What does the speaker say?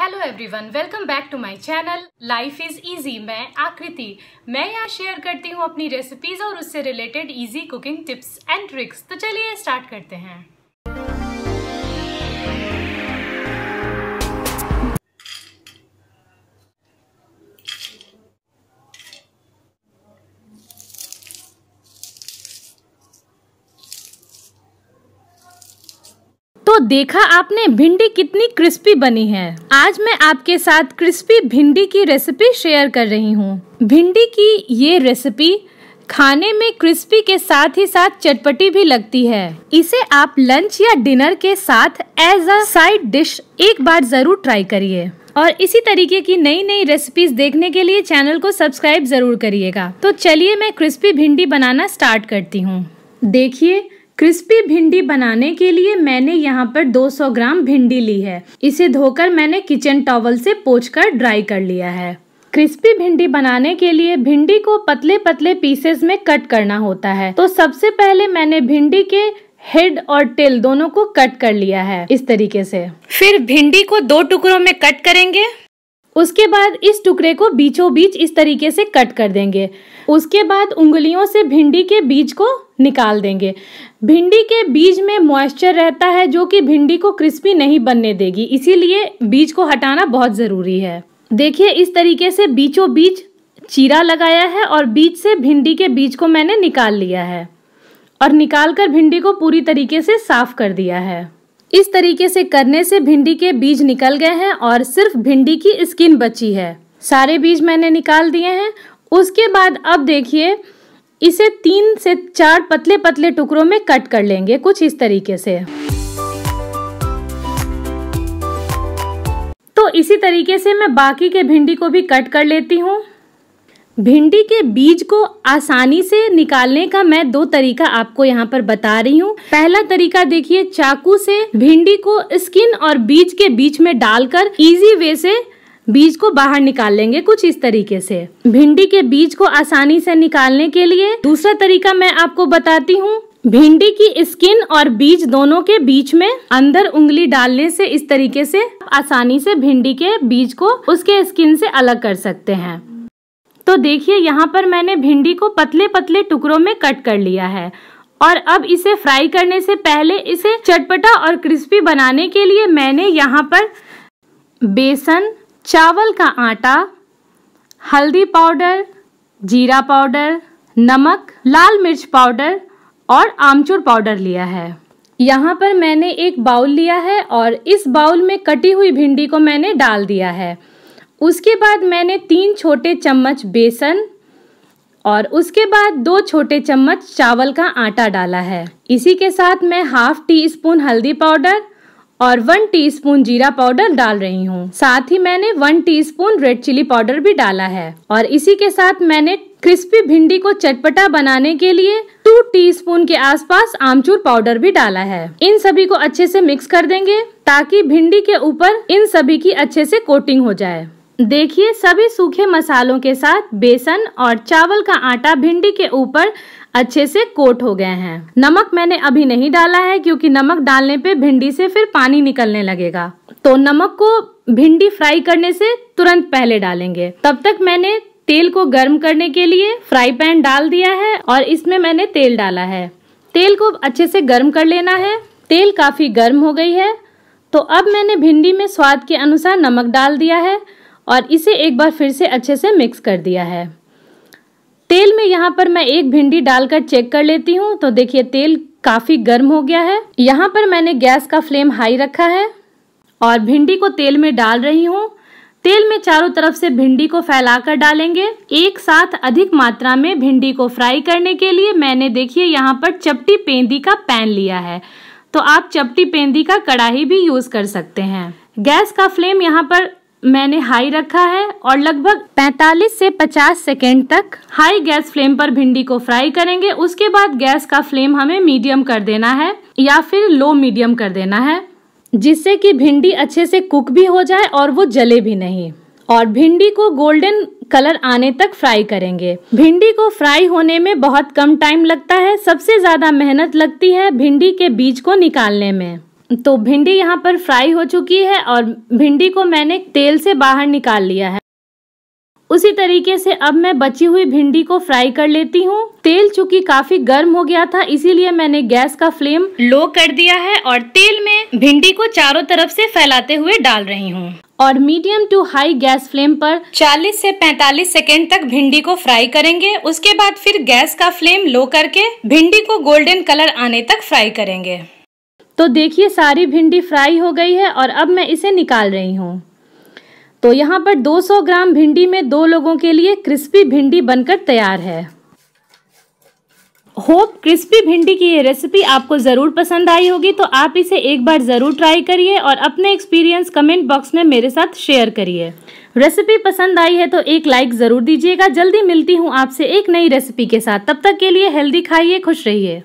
hello everyone welcome back to my channel life is easy मैं आकृति मैं यहाँ share करती हूँ अपनी रेसिपीज और उससे related easy cooking tips and tricks तो चलिए स्टार्ट करते हैं तो देखा आपने भिंडी कितनी क्रिस्पी बनी है आज मैं आपके साथ क्रिस्पी भिंडी की रेसिपी शेयर कर रही हूँ भिंडी की ये रेसिपी खाने में क्रिस्पी के साथ ही साथ चटपटी भी लगती है इसे आप लंच या डिनर के साथ एज अ साइड डिश एक बार जरूर ट्राई करिए और इसी तरीके की नई नई रेसिपीज देखने के लिए चैनल को सब्सक्राइब जरूर करिएगा तो चलिए मैं क्रिस्पी भिंडी बनाना स्टार्ट करती हूँ देखिए क्रिस्पी भिंडी बनाने के लिए मैंने यहाँ पर 200 ग्राम भिंडी ली है इसे धोकर मैंने किचन टॉवल से पोंछकर ड्राई कर लिया है क्रिस्पी भिंडी बनाने के लिए भिंडी को पतले पतले पीसेस में कट करना होता है तो सबसे पहले मैंने भिंडी के हेड और टेल दोनों को कट कर लिया है इस तरीके से फिर भिंडी को दो टुकड़ों में कट करेंगे उसके बाद इस टुकड़े को बीचों बीच इस तरीके से कट कर देंगे उसके बाद उंगलियों से भिंडी के बीज को निकाल देंगे भिंडी के बीज में मॉइस्चर रहता है जो कि भिंडी को क्रिस्पी नहीं बनने देगी इसीलिए बीज को हटाना बहुत ज़रूरी है देखिए इस तरीके से बीचों बीच चीरा लगाया है और बीच से भिंडी के बीज को मैंने निकाल लिया है और निकाल कर भिंडी को पूरी तरीके से साफ कर दिया है इस तरीके से करने से भिंडी के बीज निकल गए हैं और सिर्फ भिंडी की स्किन बची है सारे बीज मैंने निकाल दिए हैं उसके बाद अब देखिए इसे तीन से चार पतले पतले टुकड़ों में कट कर लेंगे कुछ इस तरीके से तो इसी तरीके से मैं बाकी के भिंडी को भी कट कर लेती हूँ भिंडी के बीज को आसानी से निकालने का मैं दो तरीका आपको यहाँ पर बता रही हूँ पहला तरीका देखिए चाकू से भिंडी को स्किन और बीज के बीच में डालकर इजी वे से बीज को बाहर निकाल लेंगे कुछ इस तरीके से भिंडी के बीज को आसानी से निकालने के लिए दूसरा तरीका मैं आपको बताती हूँ भिंडी की स्किन और बीज दोनों के बीच में अंदर उंगली डालने से इस तरीके से आसानी से भिंडी के बीज को उसके स्किन से अलग कर सकते हैं तो देखिए यहाँ पर मैंने भिंडी को पतले पतले टुकड़ों में कट कर लिया है और अब इसे फ्राई करने से पहले इसे चटपटा और क्रिस्पी बनाने के लिए मैंने यहाँ पर बेसन चावल का आटा हल्दी पाउडर जीरा पाउडर नमक लाल मिर्च पाउडर और आमचूर पाउडर लिया है यहाँ पर मैंने एक बाउल लिया है और इस बाउल में कटी हुई भिंडी को मैंने डाल दिया है उसके बाद मैंने तीन छोटे चम्मच बेसन और उसके बाद दो छोटे चम्मच चावल का आटा डाला है इसी के साथ मैं हाफ टी स्पून हल्दी पाउडर और वन टीस्पून जीरा पाउडर डाल रही हूँ साथ ही मैंने one teaspoon red chilli powder भी डाला है और इसी के साथ मैंने क्रिस्पी भिंडी को चटपटा बनाने के लिए टू टीस्पून के आसपास आमचूर पाउडर भी डाला है इन सभी को अच्छे से मिक्स कर देंगे ताकि भिंडी के ऊपर इन सभी की अच्छे से कोटिंग हो जाए देखिए सभी सूखे मसालों के साथ बेसन और चावल का आटा भिंडी के ऊपर अच्छे से कोट हो गए हैं नमक मैंने अभी नहीं डाला है क्योंकि नमक डालने पे भिंडी से फिर पानी निकलने लगेगा तो नमक को भिंडी फ्राई करने से तुरंत पहले डालेंगे तब तक मैंने तेल को गर्म करने के लिए फ्राई पैन डाल दिया है और इसमें मैंने तेल डाला है तेल को अच्छे से गर्म कर लेना है तेल काफ़ी गर्म हो गई है तो अब मैंने भिंडी में स्वाद के अनुसार नमक डाल दिया है और इसे एक बार फिर से अच्छे से मिक्स कर दिया है तेल में यहाँ पर मैं एक भिंडी डालकर चेक कर लेती हूँ तो देखिए तेल काफ़ी गर्म हो गया है यहाँ पर मैंने गैस का फ्लेम हाई रखा है और भिंडी को तेल में डाल रही हूँ तेल में चारों तरफ से भिंडी को फैलाकर डालेंगे एक साथ अधिक मात्रा में भिंडी को फ्राई करने के लिए मैंने देखिए यहाँ पर चपटी पेंदी का पैन लिया है तो आप चपटी पेंदी का कढ़ाई भी यूज़ कर सकते हैं गैस का फ्लेम यहाँ पर मैंने हाई रखा है और लगभग 45 से 50 सेकेंड तक हाई गैस फ्लेम पर भिंडी को फ्राई करेंगे उसके बाद गैस का फ्लेम हमें मीडियम कर देना है या फिर लो मीडियम कर देना है जिससे कि भिंडी अच्छे से कुक भी हो जाए और वो जले भी नहीं और भिंडी को गोल्डन कलर आने तक फ्राई करेंगे भिंडी को फ्राई होने में बहुत कम टाइम लगता है सबसे ज़्यादा मेहनत लगती है भिंडी के बीज को निकालने में तो भिंडी यहाँ पर फ्राई हो चुकी है और भिंडी को मैंने तेल से बाहर निकाल लिया है उसी तरीके से अब मैं बची हुई भिंडी को फ्राई कर लेती हूँ तेल चूंकि काफी गर्म हो गया था इसीलिए मैंने गैस का फ्लेम लो कर दिया है और तेल में भिंडी को चारों तरफ से फैलाते हुए डाल रही हूँ और medium to high gas flame पर 40 से 45 सेकेंड तक भिंडी को फ्राई करेंगे उसके बाद फिर गैस का फ्लेम लो करके भिंडी को गोल्डन कलर आने तक फ्राई करेंगे तो देखिए सारी भिंडी फ्राई हो गई है और अब मैं इसे निकाल रही हूँ तो यहाँ पर 200 ग्राम भिंडी में दो लोगों के लिए क्रिस्पी भिंडी बनकर तैयार है होप क्रिस्पी भिंडी की ये रेसिपी आपको ज़रूर पसंद आई होगी तो आप इसे एक बार ज़रूर ट्राई करिए और अपने एक्सपीरियंस कमेंट बॉक्स में मेरे साथ शेयर करिए रेसिपी पसंद आई है तो एक लाइक ज़रूर दीजिएगा जल्दी मिलती हूँ आपसे एक नई रेसिपी के साथ तब तक के लिए हेल्दी खाइए खुश रहिए